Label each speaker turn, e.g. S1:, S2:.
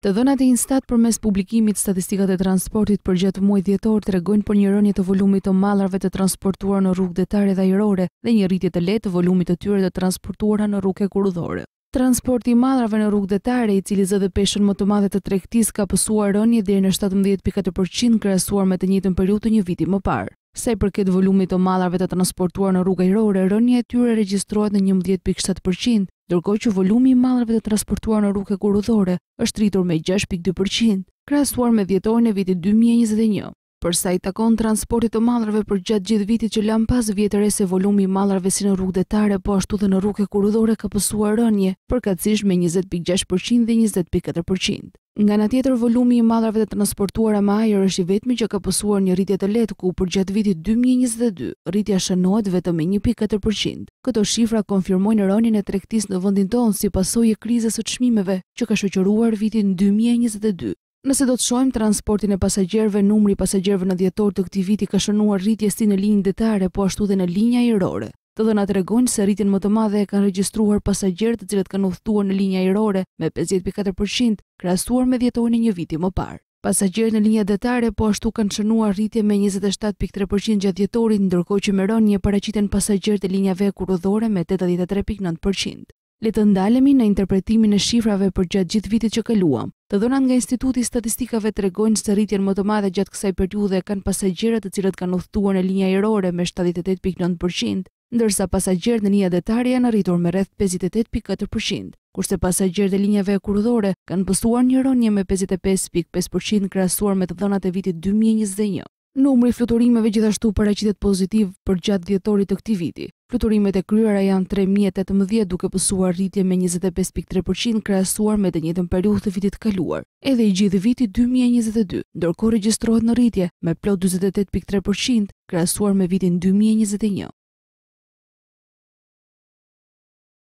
S1: Të dhënat e instat përmes publikimit statistikat e transportit për gjatë muajit dhjetor tregojnë për një rënje të volumit të mallrave të transportuar në rrugë detare dhe ajrore dhe një rritje të lehtë të volumit të tyre të transportuara në rrugë kurudhore. Transporti i mallrave në rrugë detare, i cili zotë peshën më të madhe të tregtisë, ka pësuar rënje deri në 17.4% krahasuar me të njëjtën periudhë të një viti më parë. Sa i përket volumit të mallrave të transportuar në rrugë ajrore, rënja e tyre regjistrohet në 11.7% dërgoj që volumi i mallrave të transportuar në rrugë e kurudhore është rritur me 6.2%, krasuar me djetojnë e vitit 2021. Përsa i takon transportit të mallrave për gjatë gjithë vitit që lam pas vjetër e se volumi i mallrave si në rrugë detare, po ashtu dhe në rrugë e kurudhore ka pësuar rënje, përkatësisht me 20.6% dhe 20.4%. Nga në tjetër volumi i madrave të transportuara me ajër është i vetmi që ka pasur një rritje të lehtë ku për gjatë vitit 2022 rritja shënohet vetëm me 1.4%. Këto shifra konfirmojnë rënien e tregtisë në vendin tonë si pasojë e krizës së çmimeve që ka shoqëruar vitin 2022. Nëse do të shojmë transportin e pasagjerëve, numri i pasagjerëve në dhjetor të këtij viti ka shënuar rritje si në linjën detare, po ashtu dhe në linjën ajrore. Të dhëna tregojnë se rritjen më të madhe e kanë regjistruar pasagjerët të cilët kanë udhëtuar në linja ajrore me 50.4% krahasuar me dhjetorin e një viti më parë. Pasagjerët në linja detare po ashtu kanë shënuar rritje me 27.3% gjatë dhjetorit, ndërkohë që më rënë një paracitën të e linjave kurudhore me 83.9%. Le të ndalemi në interpretimin e shifrave për gjatë gjithë vitit që kaluam. Të dhënat nga Instituti i Statistikave tregojnë se rritjen më të madhe gjatë kësaj periudhe kanë pasagjerët të cilët kanë udhëtuar në linja ajrore me 78.9% ndërsa pasagjerët në një adetarja janë rritur me rreth 58.4%, kurse pasagjerët e linjave kurdhore kanë pësuar një rënje me 55.5% krahasuar me të dhënat e vitit 2021. Numri i fluturimeve gjithashtu paraqitet pozitiv për gjatë dhjetorit të këtij viti. Fluturimet e kryera janë 3018 duke pësuar rritje me 25.3% krahasuar me të njëjtën periudhë të vitit kaluar. Edhe i gjithë viti 2022, ndërkohë regjistrohet në rritje me plot 48.3% krahasuar me vitin 2021.